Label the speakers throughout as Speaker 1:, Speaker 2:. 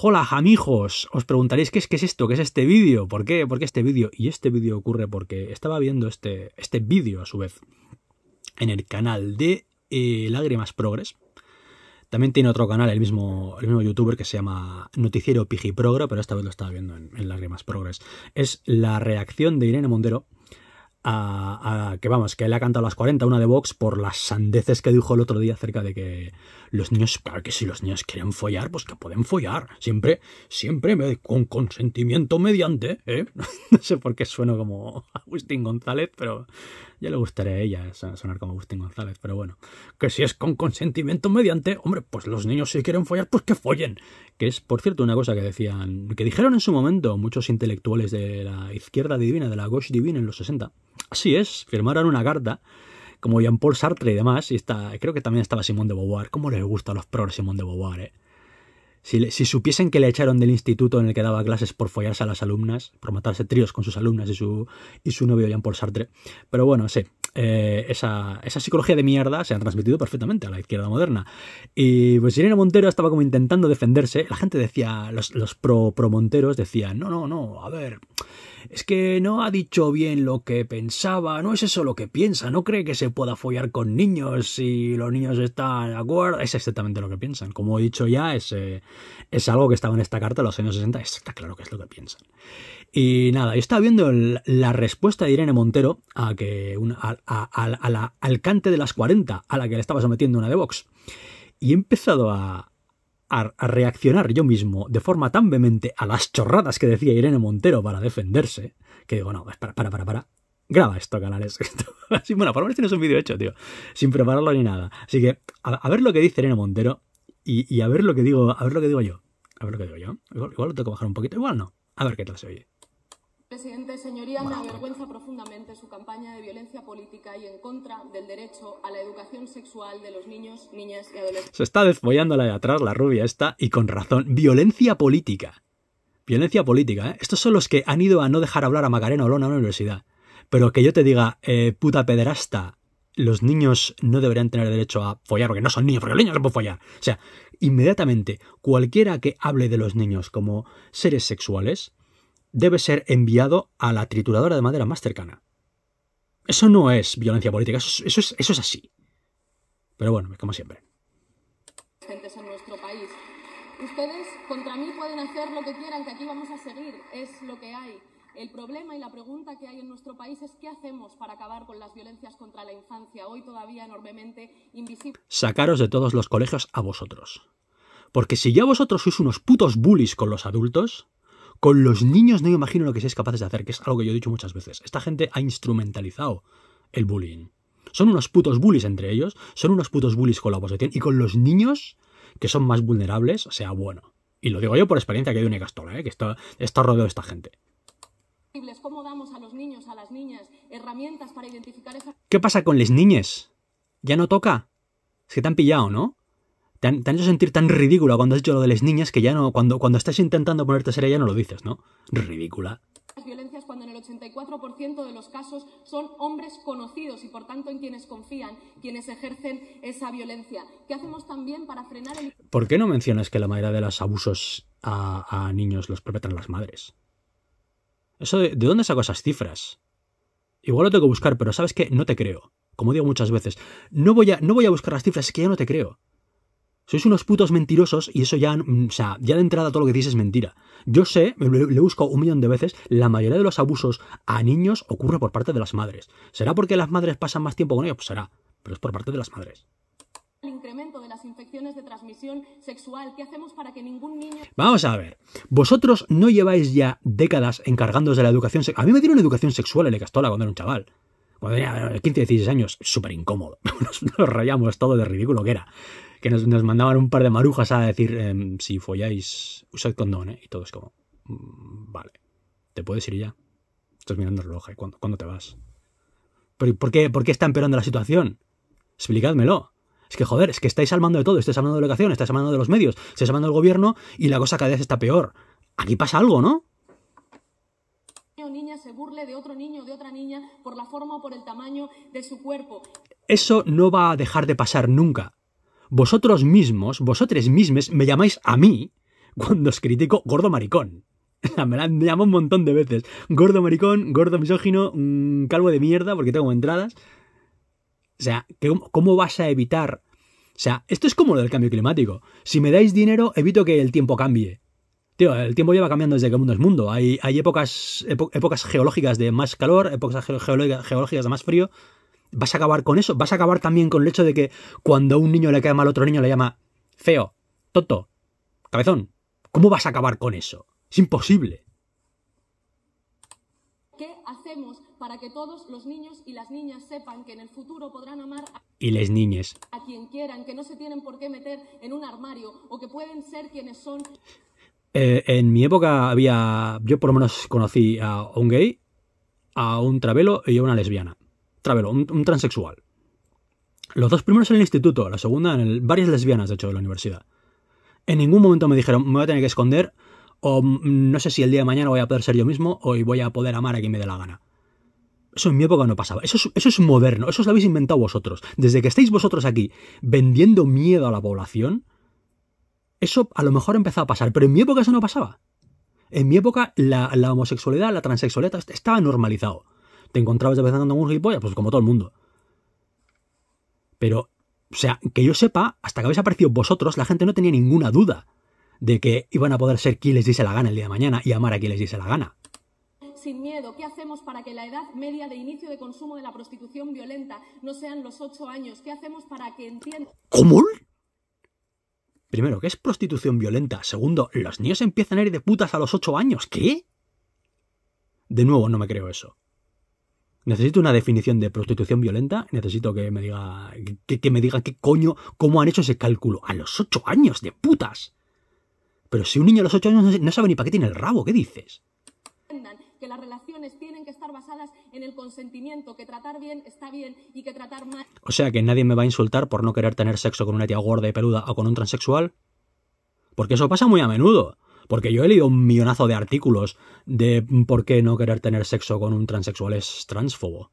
Speaker 1: Hola, amigos. Os preguntaréis qué es, qué es esto, qué es este vídeo, por qué, por qué este vídeo. Y este vídeo ocurre porque estaba viendo este, este vídeo a su vez en el canal de eh, Lágrimas Progress. También tiene otro canal, el mismo, el mismo youtuber que se llama Noticiero Pigiprogra, pero esta vez lo estaba viendo en, Lágrimas Progress. Es la reacción de Irene Montero a, a, que vamos, que le ha cantado las 40, una de Vox, por las sandeces que dijo el otro día acerca de que los niños, claro que si los niños quieren follar, pues que pueden follar. Siempre, siempre con consentimiento mediante, ¿eh? No sé por qué sueno como Agustín González, pero ya le gustaría a ella sonar como Agustín González, pero bueno. Que si es con consentimiento mediante, hombre, pues los niños si quieren follar, pues que follen. Que es, por cierto, una cosa que decían, que dijeron en su momento muchos intelectuales de la izquierda divina, de la gauche divina en los 60. Así es, firmaron una carta como Jean-Paul Sartre y demás, y está, creo que también estaba Simón de Beauvoir. ¿Cómo les gusta a los pro Simón de Beauvoir, eh? Si, supiesen que le echaron del instituto en el que daba clases por follarse a las alumnas, por matarse tríos con sus alumnas y su, y su novio Jean-Paul Sartre. Pero bueno, sí, eh, esa, psicología de mierda se ha transmitido perfectamente a la izquierda moderna. Y pues Irene Montero estaba como intentando defenderse. La gente decía, los, los pro, pro Monteros decían, no, no, no, a ver es que no ha dicho bien lo que pensaba, no es eso lo que piensa, no cree que se pueda follar con niños si los niños están de acuerdo. Es exactamente lo que piensan. Como he dicho ya, es, eh, es algo que estaba en esta carta de los años 60, está claro que es lo que piensan. Y nada, yo estaba viendo la respuesta de Irene Montero a que la, al cante de las 40 a la que le estaba sometiendo una de Vox. Y he empezado a, a, reaccionar yo mismo de forma tan vehemente a las chorradas que decía Irene Montero para defenderse, que digo, no, para, para, para, para, graba esto, canales. Así, bueno, por lo menos tienes un vídeo hecho, tío, sin prepararlo ni nada. Así que, a, ver lo que dice Irene Montero y, a ver lo que digo, a ver lo que digo yo. A ver lo que digo yo. igual lo tengo que bajar un poquito, igual no. A ver qué tal se oye
Speaker 2: presidente. señoría, me avergüenza profundamente su campaña de violencia política y en contra del derecho a la educación sexual de los niños, niñas y adolescentes.
Speaker 1: Se está desfollando la de atrás, la rubia esta, y con razón. Violencia política. Violencia política, ¿eh? Estos son los que han ido a no dejar hablar a Macarena Olona en la universidad. Pero que yo te diga, eh, puta pederasta, los niños no deberían tener derecho a follar porque no son niños, porque los niños no pueden follar. O sea, inmediatamente, cualquiera que hable de los niños como seres sexuales, debe ser enviado a la trituradora de madera más cercana. Eso no es violencia política, eso, es, eso es así. Pero bueno, como siempre.
Speaker 2: nuestro país. Ustedes contra mí pueden hacer lo que quieran, que aquí vamos a seguir, es lo que hay. El problema y la pregunta que hay en nuestro país es qué hacemos para acabar con las violencias contra la infancia, hoy todavía enormemente invisible. Sacaros
Speaker 1: de todos los colegios a vosotros. Porque si ya vosotros sois unos putos bullies con los adultos, con los niños no imagino lo que seáis capaces de hacer, que es algo que yo he dicho muchas veces. Esta gente ha instrumentalizado el bullying. Son unos putos bullies entre ellos, son unos putos bullies con la y con los niños que son más vulnerables, o sea bueno. Y lo digo yo por experiencia que hay una castola, ¿eh? que está, rodeado de esta gente.
Speaker 2: a las herramientas para identificar esa... ¿Qué
Speaker 1: pasa con las niñas? ¿Ya no toca? Es que te han pillado, ¿no? te han, hecho sentir tan ridícula cuando has dicho lo de las niñas que ya no, cuando, cuando estás intentando ponerte seria ya no lo dices, ¿no? Ridícula.
Speaker 2: Las violencias cuando en el 84% de los casos son hombres conocidos y por tanto en quienes confían, quienes ejercen esa violencia. ¿Qué hacemos también para frenar el...
Speaker 1: ¿Por qué no mencionas que la mayoría de los abusos a, niños los perpetran las madres? Eso de, dónde saco esas cifras? Igual lo tengo que buscar, pero sabes que no te creo. Como digo muchas veces, no voy a, no voy a buscar las cifras, es que ya no te creo. Sois unos putos mentirosos y eso ya, mm, o sea, ya de entrada todo lo que dices es mentira. Yo sé, le, busco un millón de veces, la mayoría de los abusos a niños ocurre por parte de las madres. ¿Será porque las madres pasan más tiempo con ellos? Pues será, pero es por parte de las madres.
Speaker 2: El incremento de las infecciones de transmisión sexual, ¿qué hacemos para que
Speaker 1: ningún niño... Vamos a ver, vosotros no lleváis ya décadas encargándoos de la educación sexual. A mí me dieron educación sexual en el castola cuando era un chaval cuando tenía 15, 16 años, súper incómodo. nos rayamos todo de ridículo que era que nos, mandaban un par de marujas a decir, em, si folláis, usad condón, ¿eh? Y todo es como, mm, vale, te puedes ir ya. Estás mirando el reloj, ¿eh? ¿Cuándo, te vas? ¿Pero, por, qué, ¿Por está empeorando la situación? Explicádmelo. Es que, joder, es que estáis hablando de todo, estáis hablando de la educación, estáis hablando de los medios, estáis hablando del gobierno y la cosa cada vez está peor. Aquí pasa algo, ¿no?
Speaker 2: niña de otro niño de otra niña por la forma por el tamaño de su cuerpo.
Speaker 1: Eso no va a dejar de pasar nunca vosotros mismos, vosotros mismes me llamáis a mí cuando os critico gordo maricón. Me la han llamado un montón de veces. Gordo maricón, gordo misógino, mm, calvo de mierda porque tengo entradas. O sea, ¿cómo vas a evitar? O sea, esto es como lo del cambio climático. Si me dais dinero, evito que el tiempo cambie. Tío, el tiempo lleva cambiando desde que el mundo es mundo. Hay, hay épocas, épocas geológicas de más calor, épocas geológicas de más frío vas a acabar con eso, vas a acabar también con el hecho de que cuando a un niño le cae mal otro niño le llama feo, tonto, cabezón. ¿Cómo vas a acabar con eso? Es imposible.
Speaker 2: ¿Qué hacemos para que todos los niños y las niñas sepan que en el futuro podrán amar a...
Speaker 1: y a
Speaker 2: quien quieran, que no se tienen por qué meter en un armario o que pueden ser quienes son?
Speaker 1: Eh, en mi época había, yo por lo menos conocí a un gay, a un travelo y a una lesbiana travelo, un, transexual. Los dos primeros en el instituto, la segunda en el, varias lesbianas, de hecho, de la universidad. En ningún momento me dijeron, me voy a tener que esconder, o mm, no sé si el día de mañana voy a poder ser yo mismo, o voy a poder amar a quien me dé la gana. Eso en mi época no pasaba. Eso es, moderno, eso os lo habéis inventado vosotros. Desde que estáis vosotros aquí vendiendo miedo a la población, eso a lo mejor empezó a pasar, pero en mi época eso no pasaba. En mi época la, la homosexualidad, la transexualidad estaba normalizado te encontrabas de vez en cuando un gilipollas, pues como todo el mundo. Pero, o sea, que yo sepa, hasta que habéis aparecido vosotros, la gente no tenía ninguna duda de que iban a poder ser quien les diese la gana el día de mañana y amar a quien les diese la gana.
Speaker 2: Sin miedo, ¿qué hacemos para que la edad media de inicio de consumo de la prostitución violenta no sean los ocho años? ¿Qué hacemos para que entiendan?
Speaker 1: ¿Cómo? Primero, ¿qué es prostitución violenta? Segundo, los niños empiezan a ir de putas a los 8 años. ¿Qué? De nuevo, no me creo eso. Necesito una definición de prostitución violenta. Necesito que me diga. Que, me diga qué coño. cómo han hecho ese cálculo. A los 8 años, de putas. Pero si un niño a los 8 años no sabe ni para qué tiene el rabo, ¿qué dices?
Speaker 2: que las relaciones tienen que estar basadas en el consentimiento, que tratar bien está bien y que
Speaker 1: O sea que nadie me va a insultar por no querer tener sexo con una tía gorda y peluda o con un transexual. Porque eso pasa muy a menudo. Porque yo he leído un millonazo de artículos de por qué no querer tener sexo con un transexual es transfobo.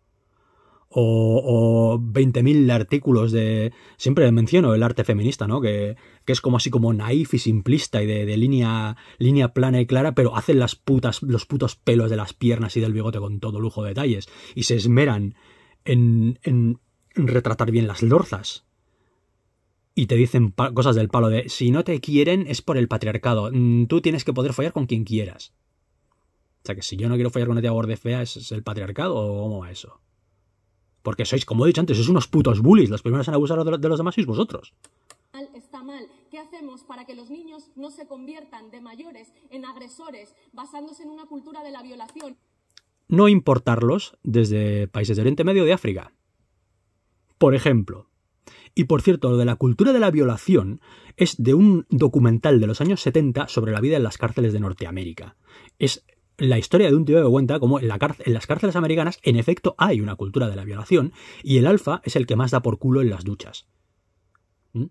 Speaker 1: O, o 20.000 artículos de... Siempre menciono el arte feminista, ¿no? Que, que es como así como naif y simplista y de, línea, línea plana y clara, pero hacen las putas, los putos pelos de las piernas y del bigote con todo lujo de detalles. Y se esmeran en, en retratar bien las lorzas y te dicen cosas del palo de si no te quieren es por el patriarcado, mm, tú tienes que poder follar con quien quieras. O sea que si yo no quiero follar con una tía gorda fea, ¿es, el patriarcado o cómo va eso? Porque sois, como he dicho antes, sois unos putos bullies. Los primeros en abusar de los demás sois vosotros.
Speaker 2: hacemos para que los niños no se conviertan de mayores en agresores basándose en una cultura de la violación?
Speaker 1: No importarlos desde países de Oriente Medio de África. Por ejemplo, y por cierto, lo de la cultura de la violación es de un documental de los años 70 sobre la vida en las cárceles de Norteamérica. Es la historia de un tío de cuenta como en, las cárceles americanas en efecto hay una cultura de la violación y el alfa es el que más da por culo en las duchas. ¿Mm?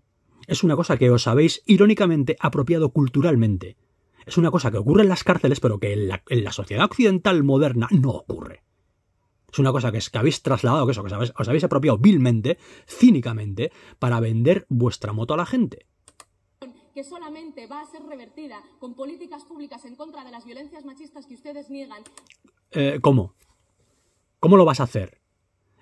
Speaker 1: Es una cosa que os habéis irónicamente apropiado culturalmente. Es una cosa que ocurre en las cárceles pero que en la sociedad occidental moderna no ocurre. Es una cosa que, es, que habéis trasladado, que eso, que os habéis, apropiado vilmente, cínicamente, para vender vuestra moto a la gente
Speaker 2: que solamente va a ser revertida con políticas públicas en contra de las violencias machistas que ustedes niegan.
Speaker 1: Eh, ¿Cómo? ¿Cómo lo vas a hacer?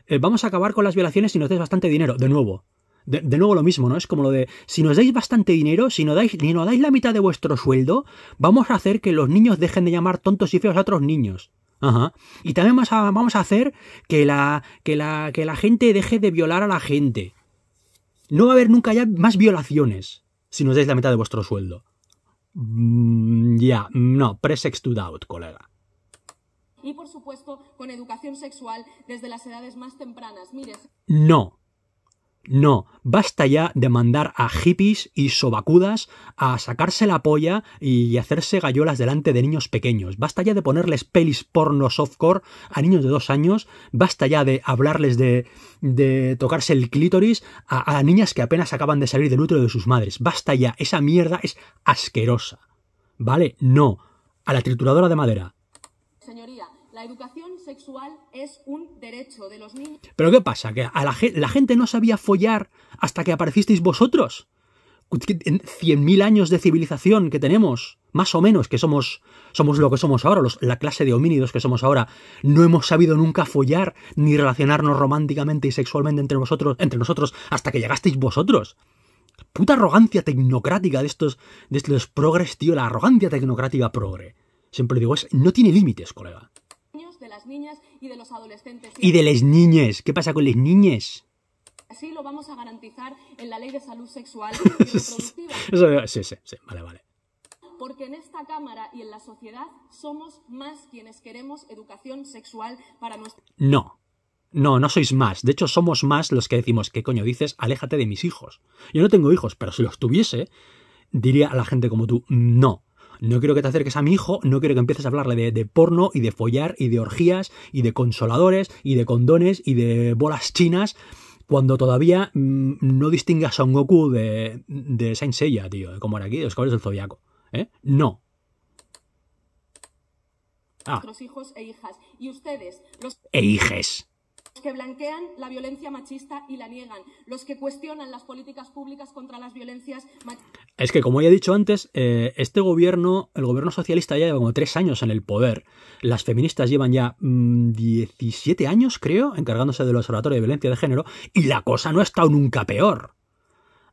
Speaker 1: Eh, vamos a acabar con las violaciones si nos dais bastante dinero. De nuevo. De, de, nuevo lo mismo, ¿no? Es como lo de, si nos dais bastante dinero, si no dais, ni nos dais la mitad de vuestro sueldo, vamos a hacer que los niños dejen de llamar tontos y feos a otros niños. Ajá. Y también vamos a, hacer que la, que, la, gente deje de violar a la gente. No va a haber nunca más violaciones si nos dais la mitad de vuestro sueldo. Mm, ya, no, no, sex to doubt, colega
Speaker 2: y por supuesto con educación sexual desde las edades más tempranas. Mire.
Speaker 1: No, no, basta ya de mandar a hippies y sobacudas a sacarse la polla y hacerse gallolas delante de niños pequeños. Basta ya de ponerles pelis porno softcore a niños de dos años. Basta ya de hablarles de, de tocarse el clítoris a, a niñas que apenas acaban de salir del útero de sus madres. Basta ya, esa mierda es asquerosa. ¿Vale? No. A la trituradora de madera.
Speaker 2: Señoría, la educación sexual es un derecho de los niños.
Speaker 1: Pero ¿qué pasa? ¿Que a la, gente no sabía follar hasta que aparecisteis vosotros? En 100.000 años de civilización que tenemos, más o menos, que somos, somos lo que somos ahora, la clase de homínidos que somos ahora, no hemos sabido nunca follar ni relacionarnos románticamente y sexualmente entre, vosotros, entre nosotros hasta que llegasteis vosotros puta arrogancia tecnocrática de estos, de estos progres, tío, la arrogancia tecnocrática progre. Siempre digo, es, no tiene límites, colega
Speaker 2: las niñas y de los adolescentes. Y de las
Speaker 1: niñes ¿Qué pasa con las niñes
Speaker 2: Así lo vamos a garantizar en la Ley de Salud Sexual sí, sí, sí, vale, vale porque en esta Cámara y en la sociedad somos más quienes queremos educación sexual para
Speaker 1: No. No, no sois más. De hecho, somos más los que decimos, ¿qué coño dices? Aléjate de mis hijos. Yo no tengo hijos, pero si los tuviese, diría a la gente como tú, no, no quiero que te acerques a mi hijo, no quiero que empieces a hablarle de, porno y de follar y de orgías y de consoladores y de condones y de bolas chinas cuando todavía mm, no distingas a un Goku de, de Saint Seiya, tío, de como era aquí, de los caballos del zodiaco. ¿eh? No.
Speaker 2: Ah. Los hijos e hijas. Y ustedes, los. E hijes que blanquean la violencia machista y la niegan, los que cuestionan las políticas públicas contra las violencias machistas.
Speaker 1: Es que, como ya he dicho antes, eh, este gobierno, el gobierno socialista ya lleva como tres años en el poder. Las feministas llevan ya 17 mm, años, creo, encargándose del Observatorio de Violencia de Género, y la cosa no ha estado nunca peor.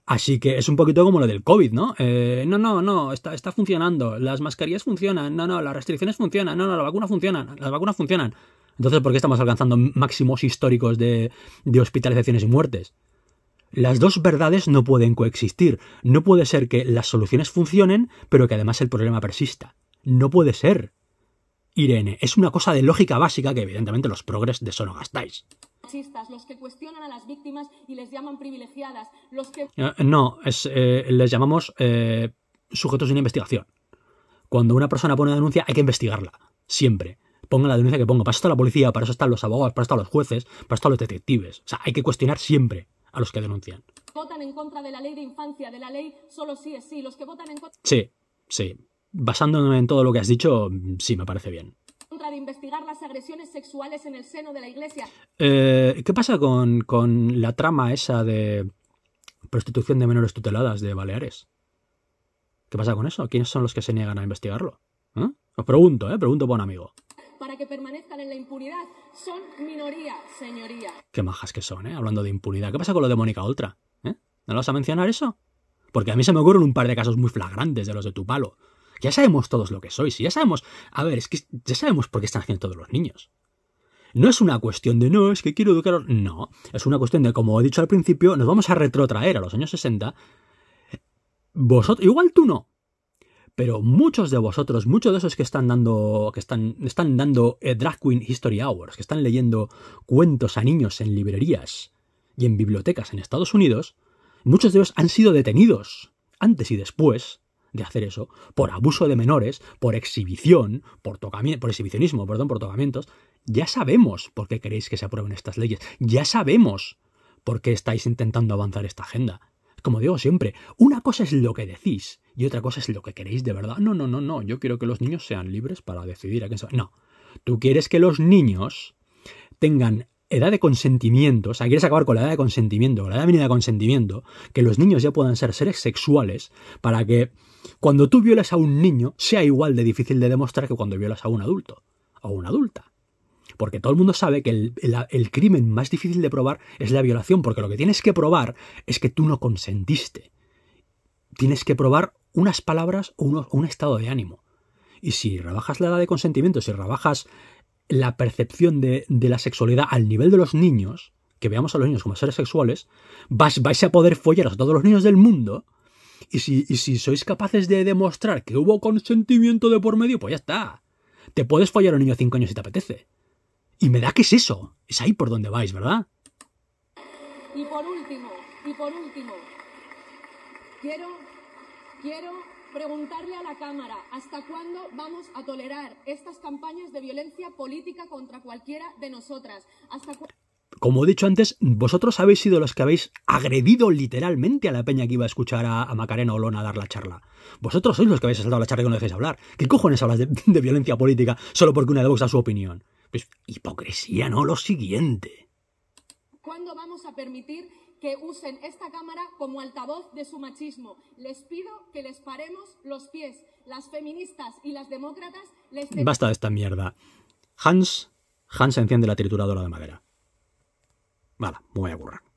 Speaker 1: Así que es un poquito como lo del COVID, ¿no? Eh, no, no, no, está, está funcionando, las mascarillas funcionan, no, no, las restricciones funcionan, no, no, la vacuna funciona, las vacunas funcionan. Entonces, ¿por qué estamos alcanzando máximos históricos de, hospitalizaciones y muertes? Las dos verdades no pueden coexistir. No puede ser que las soluciones funcionen, pero que además el problema persista. No puede ser. Irene, es una cosa de lógica básica que evidentemente los progres de eso no gastáis. No, es, eh, les llamamos eh, sujetos de una investigación. Cuando una persona pone una denuncia hay que investigarla, siempre pongan la denuncia que pongo. Para eso está la policía, para eso están los abogados, para eso están los jueces, para eso están los detectives. O sea, hay que cuestionar siempre a los que denuncian.
Speaker 2: Votan en contra de la ley de infancia, de la ley solo sí es sí. Los que votan en contra...
Speaker 1: Sí, sí. Basándome en todo lo que has dicho, sí me parece bien
Speaker 2: de investigar las agresiones sexuales en el seno de la iglesia.
Speaker 1: Eh, ¿Qué pasa con, la trama esa de prostitución de menores tuteladas de Baleares? ¿Qué pasa con eso? ¿Quiénes son los que se niegan a investigarlo? ¿Eh? Os pregunto, ¿eh? Pregunto buen amigo
Speaker 2: para que permanezcan en la impunidad. Son minoría, señoría.
Speaker 1: Qué majas que son, ¿eh? Hablando de impunidad. ¿Qué pasa con lo de Mónica Oltra? ¿Eh? ¿No lo vas a mencionar eso? Porque a mí se me ocurren un par de casos muy flagrantes de los de tu palo. Ya sabemos todos lo que sois, y ya sabemos. A ver, es que ya sabemos por qué están haciendo todos los niños. No es una cuestión de no, es que quiero educar. No, es una cuestión de, como he dicho al principio, nos vamos a retrotraer a los años 60. Vosotros, igual tú no, pero muchos de vosotros, muchos de esos que están dando, que están, dando eh, Drag Queen History Hours, que están leyendo cuentos a niños en librerías y en bibliotecas en Estados Unidos, muchos de ellos han sido detenidos antes y después de hacer eso, por abuso de menores, por exhibición, por, por exhibicionismo, perdón, por tocamientos, ya sabemos por qué queréis que se aprueben estas leyes, ya sabemos por qué estáis intentando avanzar esta agenda como digo siempre, una cosa es lo que decís y otra cosa es lo que queréis de verdad. No, no, no, no, yo quiero que los niños sean libres para decidir a quién se... No, tú quieres que los niños tengan edad de consentimiento, o sea, quieres acabar con la edad de consentimiento, con la edad mínima de consentimiento, que los niños ya puedan ser seres sexuales para que cuando tú violas a un niño sea igual de difícil de demostrar que cuando violas a un adulto o una adulta. Porque todo el mundo sabe que el, crimen más difícil de probar es la violación, porque lo que tienes que probar es que tú no consentiste. Tienes que probar unas palabras o, un estado de ánimo. Y si rebajas la edad de consentimiento, si rebajas la percepción de, la sexualidad al nivel de los niños, que veamos a los niños como seres sexuales, vas, vais a poder follar a todos los niños del mundo. Y si, y si sois capaces de demostrar que hubo consentimiento de por medio, pues ya está. Te puedes follar a un niño de 5 años si te apetece. Y me da que es eso. Es ahí por donde vais, ¿verdad?
Speaker 2: Y por último, y por último, quiero, quiero preguntarle a la Cámara hasta cuándo vamos a tolerar estas campañas de violencia política contra cualquiera de nosotras. ¿Hasta
Speaker 1: como he dicho antes, vosotros habéis sido los que habéis agredido literalmente a la peña que iba a escuchar a, Macarena Olona a dar la charla. Vosotros sois los que habéis saltado la charla y no dejéis hablar. ¿Qué cojones hablas de, de violencia política solo porque una de vos da su opinión? Pues, hipocresía, ¿no? Lo siguiente.
Speaker 2: ¿Cuándo vamos a permitir que usen esta Cámara como altavoz de su machismo. Les pido que les paremos los pies. Las feministas y las demócratas les... Basta
Speaker 1: de esta mierda. Hans, Hans enciende la trituradora de madera. Vale, me voy a burrar.